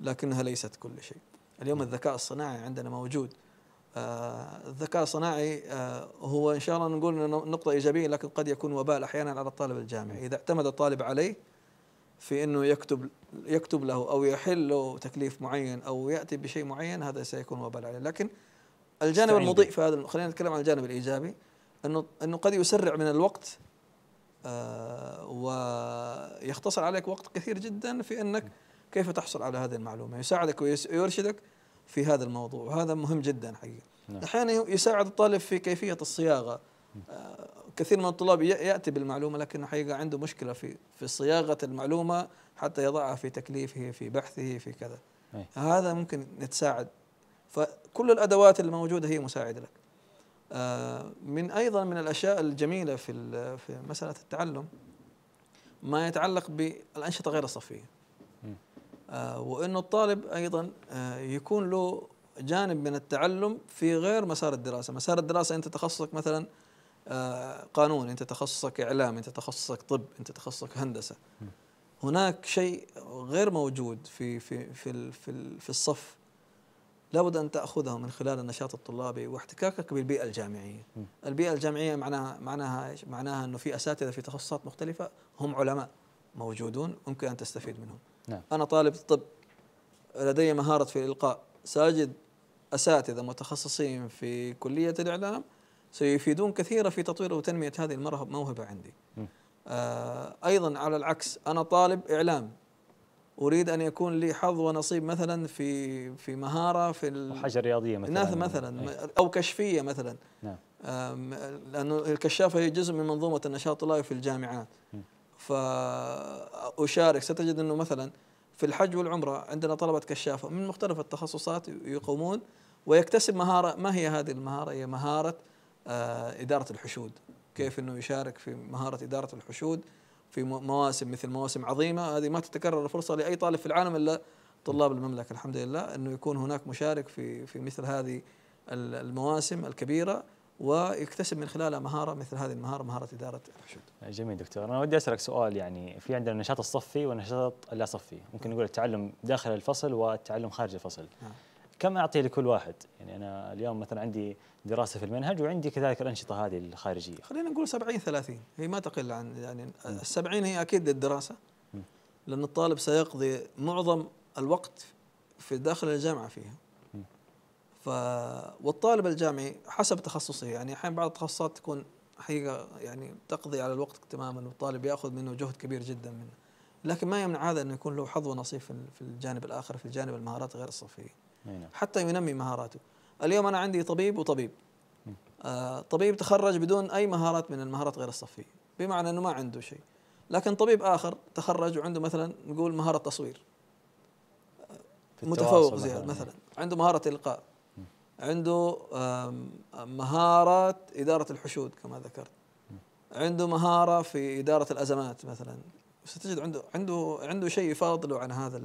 لكنها ليست كل شيء اليوم الذكاء الصناعي عندنا موجود آه، الذكاء الصناعي آه، هو ان شاء الله نقول انه نقطه ايجابيه لكن قد يكون وبال احيانا على الطالب الجامعي اذا اعتمد الطالب عليه في انه يكتب يكتب له او يحل له تكليف معين او ياتي بشيء معين هذا سيكون وبال عليه لكن الجانب المضيء في هذا خلينا نتكلم عن الجانب الايجابي انه انه قد يسرع من الوقت آه، ويختصر عليك وقت كثير جدا في انك كيف تحصل على هذه المعلومه يساعدك ويرشدك في هذا الموضوع وهذا مهم جدا حقيقة نعم. أحيانا يساعد الطالب في كيفية الصياغة آه، كثير من الطلاب يأتي بالمعلومة لكن حقيقة عنده مشكلة في في صياغة المعلومة حتى يضعها في تكليفه في بحثه في كذا أي. هذا ممكن نتساعد فكل الأدوات الموجودة هي مساعدة لك آه، من أيضا من الأشياء الجميلة في في مسألة التعلم ما يتعلق بالأنشطة غير الصفية آه، وانه الطالب ايضا آه، يكون له جانب من التعلم في غير مسار الدراسه، مسار الدراسه انت تخصصك مثلا آه، قانون، انت تخصصك اعلام، انت تخصصك طب، انت تخصصك هندسه. هناك شيء غير موجود في في في في, في الصف لابد ان تاخذه من خلال النشاط الطلابي واحتكاكك بالبيئه الجامعيه. البيئه الجامعيه معناها معناها معناها انه في اساتذه في تخصصات مختلفه هم علماء موجودون ممكن ان تستفيد منهم. نعم. أنا طالب طب لدي مهارة في الإلقاء سأجد أساتذة متخصصين في كلية الإعلام سيفيدون كثيرا في تطوير وتنمية هذه الموهبة عندي آه أيضا على العكس أنا طالب إعلام أريد أن يكون لي حظ ونصيب مثلا في في مهارة في حاجة رياضية مثلا مثلا إيه. أو كشفية مثلا نعم لأنه الكشافة هي جزء من منظومة النشاط الطلابي في الجامعات م. فأشارك ستجد أنه مثلا في الحج والعمرة عندنا طلبة كشافة من مختلف التخصصات يقومون ويكتسب مهارة ما هي هذه المهارة هي مهارة آه، إدارة الحشود كيف أنه يشارك في مهارة إدارة الحشود في مواسم مثل مواسم عظيمة هذه ما تتكرر الفرصة لأي طالب في العالم إلا طلاب المملكة الحمد لله أنه يكون هناك مشارك في في مثل هذه المواسم الكبيرة ويكتسب من خلالها مهاره مثل هذه المهاره مهاره اداره الحشود. جميل دكتور، انا ودي اسالك سؤال يعني في عندنا النشاط الصفي والنشاط اللا صفي، ممكن نقول التعلم داخل الفصل والتعلم خارج الفصل. نعم. كم اعطي لكل واحد؟ يعني انا اليوم مثلا عندي دراسه في المنهج وعندي كذلك الانشطه هذه الخارجيه. خلينا نقول 70 30 هي ما تقل عن يعني ال 70 هي اكيد الدراسه لان الطالب سيقضي معظم الوقت في داخل الجامعه فيها. ف والطالب الجامعي حسب تخصصه يعني احيانا بعض التخصصات تكون حقيقه يعني تقضي على الوقت تماما والطالب ياخذ منه جهد كبير جدا منه لكن ما يمنع هذا انه يكون له حظ ونصيب في الجانب الاخر في الجانب المهارات غير الصفيه نعم. حتى ينمي مهاراته اليوم انا عندي طبيب وطبيب آه طبيب تخرج بدون اي مهارات من المهارات غير الصفيه بمعنى انه ما عنده شيء لكن طبيب اخر تخرج وعنده مثلا نقول مهاره تصوير متفوق زياده مثلا عنده مهاره القاء عنده مهارات إدارة الحشود كما ذكرت عنده مهارة في إدارة الأزمات مثلا ستجد عنده عنده عنده شيء يفاضله عن هذا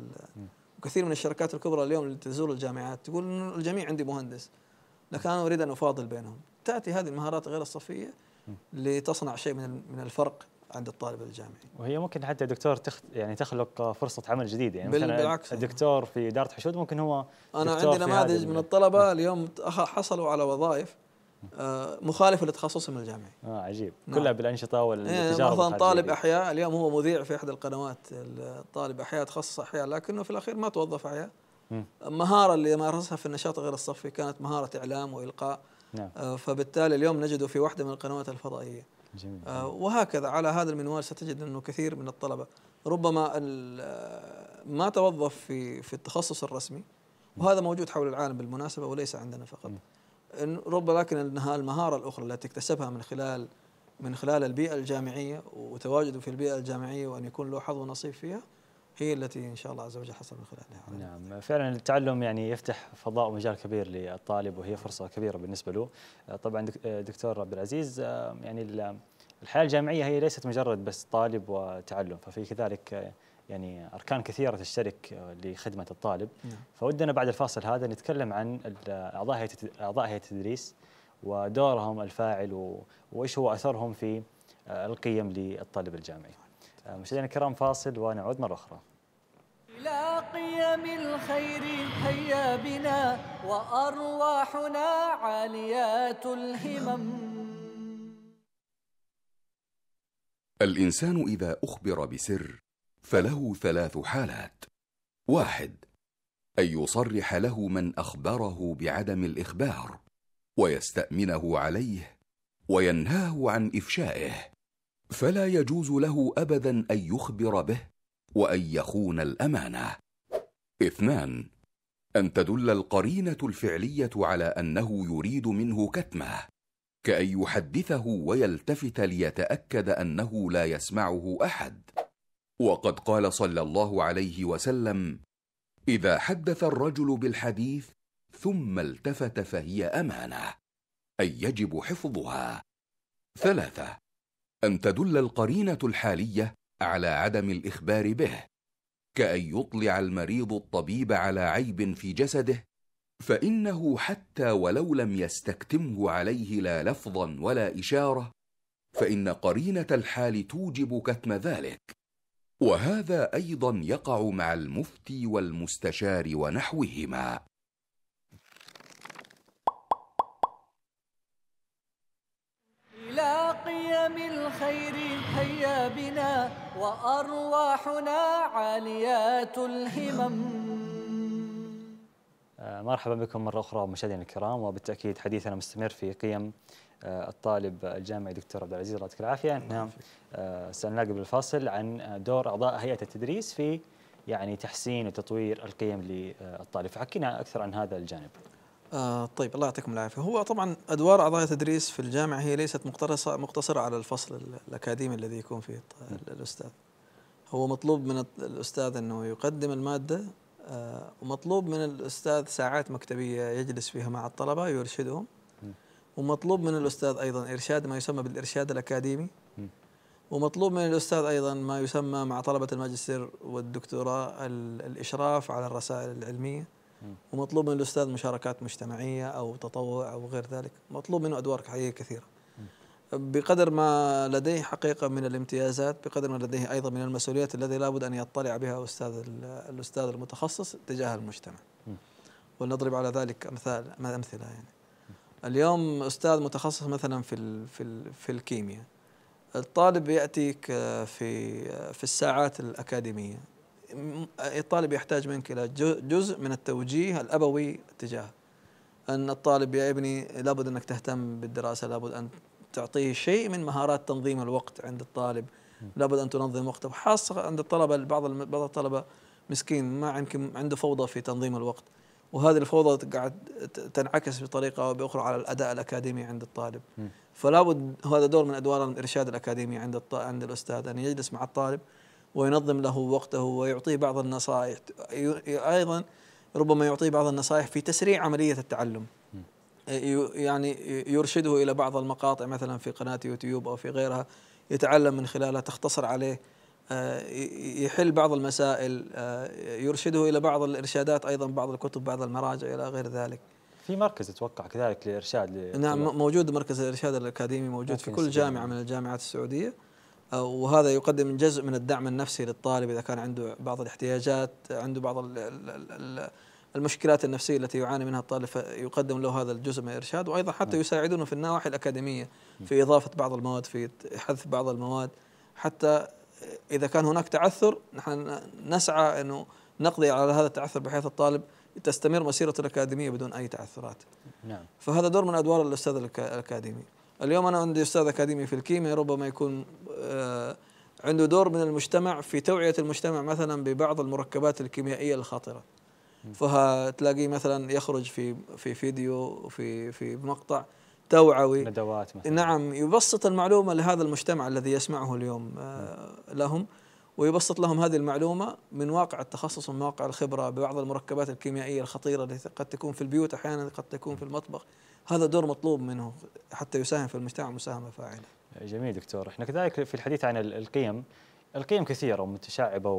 وكثير من الشركات الكبرى اليوم اللي تزور الجامعات تقول إنه الجميع عندي مهندس لكن أنا أريد أن أفاضل بينهم تأتي هذه المهارات غير الصفية لتصنع شيء من من الفرق عند الطالب الجامعي. وهي ممكن حتى دكتور تخ... يعني تخلق فرصه عمل جديده يعني مثلا بالعكس الدكتور في اداره حشود ممكن هو انا عندي نماذج من الطلبه اليوم حصلوا على وظائف آه، مخالفه لتخصصهم الجامعي. اه عجيب نعم. كلها بالانشطه إيه، والتجارب يعني مثلا طالب احياء اليوم هو مذيع في احدى القنوات الطالب احياء تخصص احياء لكنه في الاخير ما توظف احياء. المهاره اللي مارسها في النشاط غير الصفي كانت مهاره اعلام والقاء نعم. آه، فبالتالي اليوم نجده في واحده من القنوات الفضائيه. جميل. آه، وهكذا على هذا المنوال ستجد انه كثير من الطلبه ربما ما توظف في في التخصص الرسمي وهذا موجود حول العالم بالمناسبه وليس عندنا فقط ربما لكن انها المهاره الاخرى التي تكتسبها من خلال من خلال البيئه الجامعيه وتواجده في البيئه الجامعيه وان يكون له حظ ونصيب فيها هي التي ان شاء الله عز وجل حصل من خلالها نعم فعلا التعلم يعني يفتح فضاء ومجال كبير للطالب وهي فرصه كبيره بالنسبه له طبعا دكتور عبد العزيز يعني الحياه الجامعيه هي ليست مجرد بس طالب وتعلم ففي كذلك يعني اركان كثيره تشترك لخدمه الطالب نعم. فودنا بعد الفاصل هذا نتكلم عن اعضاء هيئه اعضاء هيئه التدريس ودورهم الفاعل وايش هو اثرهم في القيم للطالب الجامعي مشاهدينا الكرام فاصل ونعود مرة أخرى إلى قيم الخير حيا بنا وأرواحنا عاليات الهمم الإنسان إذا أخبر بسر فله ثلاث حالات واحد أن يصرح له من أخبره بعدم الإخبار ويستأمنه عليه وينهاه عن إفشائه فلا يجوز له ابدا ان يخبر به وان يخون الامانه اثنان ان تدل القرينه الفعليه على انه يريد منه كتمه كان يحدثه ويلتفت ليتاكد انه لا يسمعه احد وقد قال صلى الله عليه وسلم اذا حدث الرجل بالحديث ثم التفت فهي امانه اي يجب حفظها ثلاثه أن تدل القرينة الحالية على عدم الإخبار به كأن يطلع المريض الطبيب على عيب في جسده فإنه حتى ولو لم يستكتمه عليه لا لفظا ولا إشارة فإن قرينة الحال توجب كتم ذلك وهذا أيضا يقع مع المفتي والمستشار ونحوهما قيم الخير حيا بنا وأرواحنا عاليات الهمم آه، مرحبا بكم مرة أخرى مشاهدينا الكرام وبالتأكيد حديثنا مستمر في قيم آه، الطالب الجامعي دكتور عبد العزيز يعطيك العافية نعم آه، قبل الفاصل عن دور أعضاء هيئة التدريس في يعني تحسين وتطوير القيم للطالب فحكينا أكثر عن هذا الجانب آه طيب الله يعطيكم العافيه هو طبعا ادوار اعضاء التدريس في الجامعه هي ليست مقتصره مقتصره على الفصل الاكاديمي الذي يكون فيه نعم. الاستاذ هو مطلوب من الاستاذ انه يقدم الماده آه ومطلوب من الاستاذ ساعات مكتبيه يجلس فيها مع الطلبه يرشدهم نعم. ومطلوب من الاستاذ ايضا ارشاد ما يسمى بالارشاد الاكاديمي نعم. ومطلوب من الاستاذ ايضا ما يسمى مع طلبه الماجستير والدكتوراه الاشراف على الرسائل العلميه ومطلوب من الاستاذ مشاركات مجتمعيه او تطوع او غير ذلك مطلوب منه ادوار حقيقيه كثيره بقدر ما لديه حقيقه من الامتيازات بقدر ما لديه ايضا من المسؤوليات التي لابد ان يطلع بها استاذ الاستاذ المتخصص تجاه المجتمع ولنضرب على ذلك امثال امثله يعني اليوم استاذ متخصص مثلا في الـ في الـ في الكيمياء الطالب ياتيك في في الساعات الاكاديميه الطالب يحتاج منك إلى جزء من التوجيه الأبوي تجاهه أن الطالب يا ابني لابد أنك تهتم بالدراسة لابد أن تعطيه شيء من مهارات تنظيم الوقت عند الطالب لابد أن تنظم وقته خاصة عند الطلبة بعض بعض الطلبة مسكين ما يمكن عنده فوضى في تنظيم الوقت وهذه الفوضى قاعد تنعكس بطريقه او باخرى على الاداء الاكاديمي عند الطالب فلا بد هذا دور من ادوار الارشاد الاكاديمي عند عند الاستاذ ان يجلس مع الطالب وينظم له وقته ويعطيه بعض النصائح ايضا ربما يعطيه بعض النصائح في تسريع عمليه التعلم يعني يرشده الى بعض المقاطع مثلا في قناه يوتيوب او في غيرها يتعلم من خلالها تختصر عليه آه، يحل بعض المسائل آه، يرشده الى بعض الارشادات ايضا بعض الكتب بعض المراجع الى غير ذلك في مركز اتوقع كذلك لارشاد نعم موجود مركز الارشاد الاكاديمي موجود في كل جامعه يعني. من الجامعات السعوديه آه، وهذا يقدم جزء من الدعم النفسي للطالب اذا كان عنده بعض الاحتياجات عنده بعض المشكلات النفسيه التي يعاني منها الطالب فيقدم له هذا الجزء من الارشاد وايضا حتى نعم. يساعدونه في النواحي الاكاديميه نعم. في اضافه بعض المواد في حذف بعض المواد حتى اذا كان هناك تعثر نحن نسعى انه نقضي على هذا التعثر بحيث الطالب تستمر مسيرته الاكاديميه بدون اي تعثرات. نعم. فهذا دور من ادوار الاستاذ الاكاديمي. اليوم أنا عندي أستاذ أكاديمي في الكيمياء ربما يكون آه، عنده دور من المجتمع في توعية المجتمع مثلا ببعض المركبات الكيميائية الخطرة فتلاقيه مثلا يخرج في في فيديو في في مقطع توعوي ندوات مثلا نعم يبسط المعلومة لهذا المجتمع الذي يسمعه اليوم آه، لهم ويبسط لهم هذه المعلومة من واقع التخصص ومن واقع الخبرة ببعض المركبات الكيميائية الخطيرة التي قد تكون في البيوت أحيانا قد تكون في المطبخ هذا دور مطلوب منه حتى يساهم في المجتمع مساهمه فاعله. جميل دكتور، احنا كذلك في الحديث عن القيم القيم كثيره ومتشعبه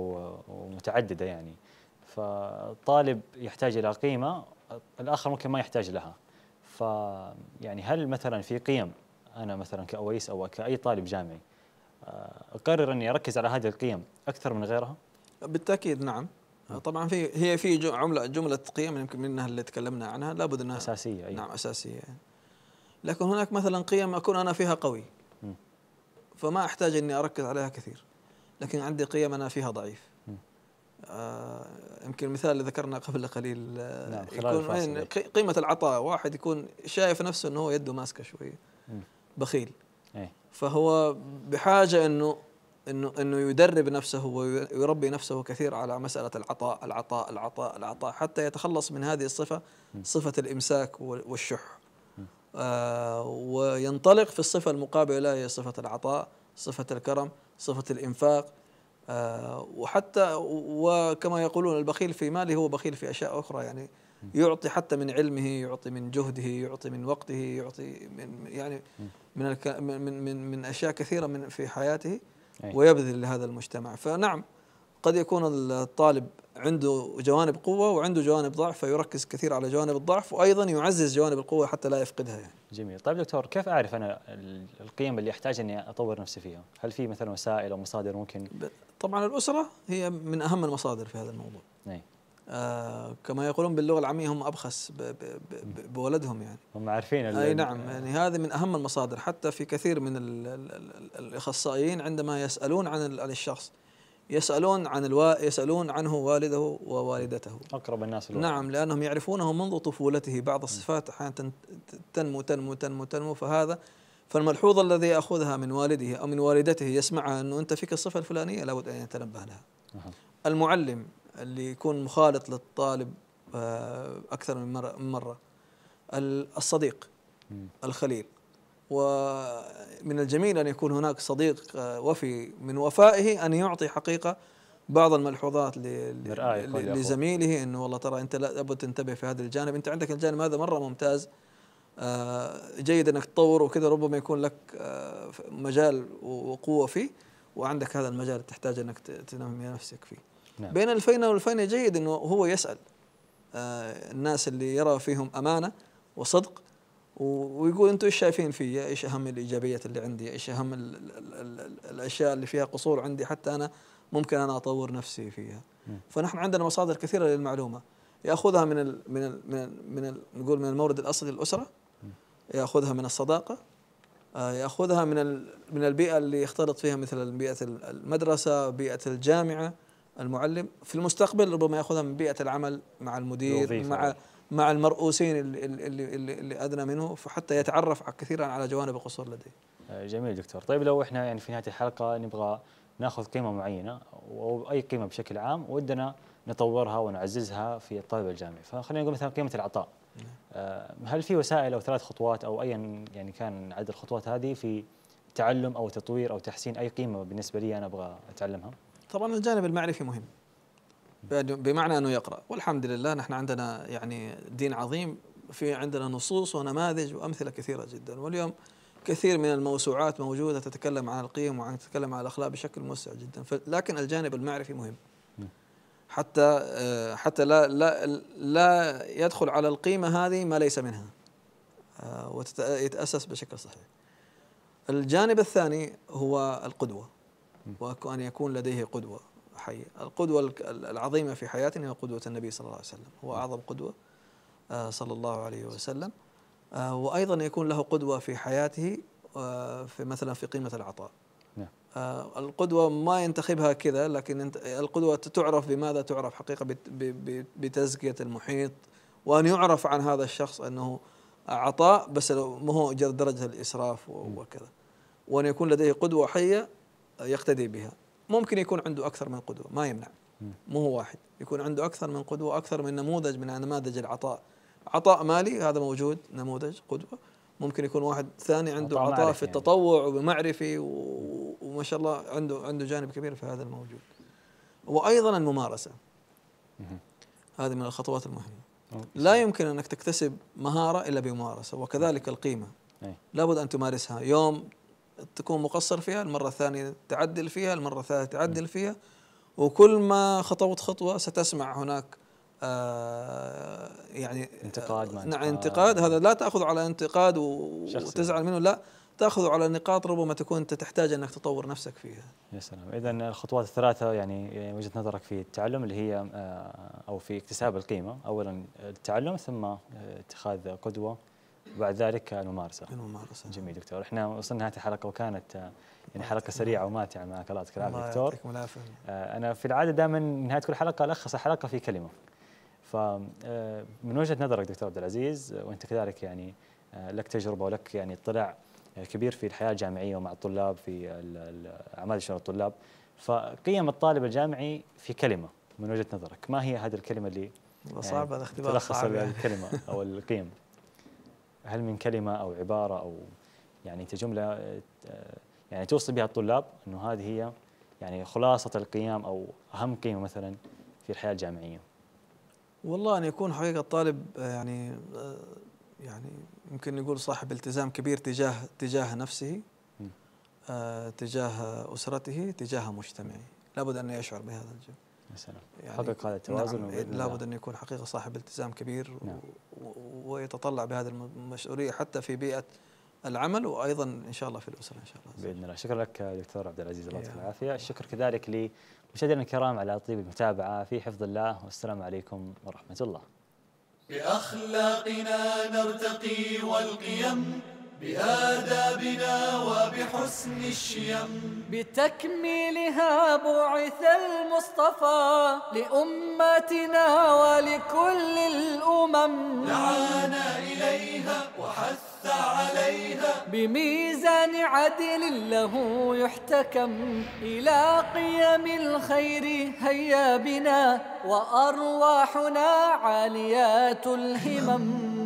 ومتعدده يعني فالطالب يحتاج الى قيمه الاخر ممكن ما يحتاج لها. ف يعني هل مثلا في قيم انا مثلا كاويس او كاي طالب جامعي آه، اقرر اني اركز على هذه القيم اكثر من غيرها؟ بالتاكيد نعم آه، طبعا في هي في عمله جمله قيم يمكن منها اللي تكلمنا عنها لابد انها اساسيه أيوة. نعم اساسيه لكن هناك مثلا قيم اكون انا فيها قوي فما احتاج اني اركز عليها كثير لكن عندي قيم انا فيها ضعيف آه يمكن المثال اللي ذكرنا قبل قليل آه، نعم يكون قيمه العطاء واحد يكون شايف نفسه انه هو يده ماسكه شويه بخيل إيه. فهو بحاجه انه انه انه يدرب نفسه ويربي نفسه كثير على مساله العطاء العطاء العطاء العطاء حتى يتخلص من هذه الصفه صفه الامساك والشح آه، وينطلق في الصفه المقابله هي صفه العطاء صفه الكرم صفه الانفاق آه، وحتى وكما يقولون البخيل في ماله هو بخيل في اشياء اخرى يعني يعطي حتى من علمه يعطي من جهده يعطي من وقته يعطي من يعني من من من, من اشياء كثيره من في حياته إيه. ويبذل لهذا المجتمع فنعم قد يكون الطالب عنده جوانب قوة وعنده جوانب ضعف فيركز كثير على جوانب الضعف وأيضا يعزز جوانب القوة حتى لا يفقدها يعني. جميل طيب دكتور كيف أعرف أنا القيم اللي أحتاج أني أطور نفسي فيها هل في مثلا وسائل أو مصادر ممكن طبعا الأسرة هي من أهم المصادر في هذا الموضوع أي. آه كما يقولون باللغه العاميه هم ابخس بولدهم يعني هم عارفين اي نعم يعني هذه من اهم المصادر حتى في كثير من الاخصائيين عندما يسالون عن عن الشخص يسالون عن الوا... يسالون عنه والده ووالدته اقرب الناس الوقت. نعم لانهم يعرفونه منذ طفولته بعض الصفات احيانا تنمو تنمو تنمو تنمو فهذا فالملحوظه الذي ياخذها من والده او من والدته يسمعها انه انت فيك الصفه الفلانيه لابد ان يتنبه لها المعلم اللي يكون مخالط للطالب آه، اكثر من مره الصديق الخليل ومن الجميل ان يكون هناك صديق آه، وفي من وفائه ان يعطي حقيقه بعض الملحوظات لزميله انه والله ترى انت لابد تنتبه في هذا الجانب انت عندك الجانب هذا مره ممتاز آه، جيد انك تطوره وكذا ربما يكون لك مجال وقوه فيه وعندك هذا المجال تحتاج انك تنمي نفسك فيه نعم. بين الفينة والفينة جيد أنه هو يسأل آه الناس اللي يرى فيهم أمانة وصدق ويقول أنتم إيش شايفين فيا إيش أهم الإيجابيات اللي عندي إيش أهم الـ الـ الـ الأشياء اللي فيها قصور عندي حتى أنا ممكن أنا أطور نفسي فيها م. نعم. فنحن عندنا مصادر كثيرة للمعلومة يأخذها من الـ من الـ من الـ من الـ نقول من المورد الأصلي للأسرة نعم. يأخذها من الصداقة آه، ياخذها من من البيئه اللي يختلط فيها مثل بيئه المدرسه بيئه الجامعه المعلم في المستقبل ربما ياخذها من بيئه العمل مع المدير مع مع المرؤوسين اللي, اللي, اللي ادنى منه فحتى يتعرف كثيرا على جوانب القصور لديه. آه، جميل دكتور، طيب لو احنا يعني في نهايه الحلقه نبغى ناخذ قيمه معينه او اي قيمه بشكل عام ودنا نطورها ونعززها في الطالب الجامعي، فخلينا نقول مثلا قيمه العطاء. آه، هل في وسائل او ثلاث خطوات او ايا يعني كان عدد الخطوات هذه في تعلم او تطوير او تحسين اي قيمه بالنسبه لي انا ابغى اتعلمها؟ طبعا الجانب المعرفي مهم بمعنى انه يقرا والحمد لله نحن عندنا يعني دين عظيم في عندنا نصوص ونماذج وامثله كثيره جدا واليوم كثير من الموسوعات موجوده تتكلم عن القيم وعن تتكلم عن الاخلاق بشكل موسع جدا لكن الجانب المعرفي مهم نعم. حتى آه، حتى لا لا لا يدخل على القيمه هذه ما ليس منها آه، ويتاسس بشكل صحيح الجانب الثاني هو القدوه وأن يكون لديه قدوة حية القدوة العظيمة في حياتنا هي قدوة النبي صلى الله عليه وسلم هو أعظم قدوة آه، صلى الله عليه وسلم آه، وأيضا يكون له قدوة في حياته آه، في مثلا في قيمة العطاء نعم. القدوة ما ينتخبها كذا لكن القدوة تعرف بماذا تعرف حقيقة بتزكية المحيط وأن يعرف عن هذا الشخص أنه عطاء بس ما هو درجة الإسراف وكذا وأن يكون لديه قدوة حية يقتدي بها ممكن يكون عنده أكثر من قدوة ما يمنع مو هو واحد يكون عنده أكثر من قدوة أكثر من نموذج من نماذج العطاء عطاء مالي هذا موجود نموذج قدوة ممكن يكون واحد ثاني عنده عطاء, في يعني. التطوع ومعرفي وما شاء الله عنده عنده جانب كبير في هذا الموجود وأيضا الممارسة هذه من الخطوات المهمة لا يمكن أنك تكتسب مهارة إلا بممارسة وكذلك نعم. القيمة لابد أن تمارسها يوم تكون مقصر فيها المرة الثانية تعدل فيها المرة الثالثة تعدل فيها وكل ما خطوت خطوة ستسمع هناك آه يعني آه، انتقاد ما نعم انتقاد هذا لا تأخذ على انتقاد وتزعل منه لا تأخذ على نقاط ربما تكون أنت تحتاج أنك تطور نفسك فيها يا سلام إذا الخطوات الثلاثة يعني،, يعني وجهة نظرك في التعلم اللي هي آه، أو في اكتساب القيمة أولا التعلم ثم آه، اتخاذ قدوة وبعد ذلك الممارسه الممارسه جميل دكتور احنا وصلنا نهايه الحلقه وكانت آه، يعني حلقه سريعه وماتعه معك الله يعطيك العافيه دكتور يعطيكم العافيه آه، انا في العاده دائما نهايه كل حلقه الخص الحلقه في كلمه ف آه، من وجهه نظرك دكتور عبد العزيز وانت كذلك يعني لك تجربه ولك يعني اطلاع كبير في الحياه الجامعيه ومع الطلاب في اعمال شؤون الطلاب فقيم الطالب الجامعي في كلمه من وجهه نظرك ما هي هذه الكلمه اللي صعبه يعني الاختبار تلخص الكلمه او القيم هل من كلمه او عباره او يعني انت جمله آه، يعني توصي بها الطلاب انه هذه هي يعني خلاصه القيام او اهم قيمه مثلا في الحياه الجامعيه؟ والله ان يكون حقيقه الطالب آه، يعني آه، يعني يمكن نقول صاحب التزام كبير تجاه تجاه نفسه تجاه اسرته تجاه مجتمعه لابد ان يشعر بهذا الجانب. يعني حقق هذا التوازن نعم لابد أن يكون حقيقة صاحب التزام كبير نعم. ويتطلع بهذه المسؤولية حتى في بيئة العمل وايضا ان شاء الله في الاسره ان شاء الله باذن الله شكرا لك دكتور عبد العزيز الله يعطيك العافيه الشكر كذلك لمشاهدينا الكرام على طيب المتابعه في حفظ الله والسلام عليكم ورحمه الله باخلاقنا نرتقي والقيم بآدابنا وبحسن الشيم بتكميلها بعث المصطفى لأمتنا ولكل الأمم دعانا إليها وحث عليها بميزان عدل له يحتكم إلى قيم الخير هيا بنا وأرواحنا عاليات الهمم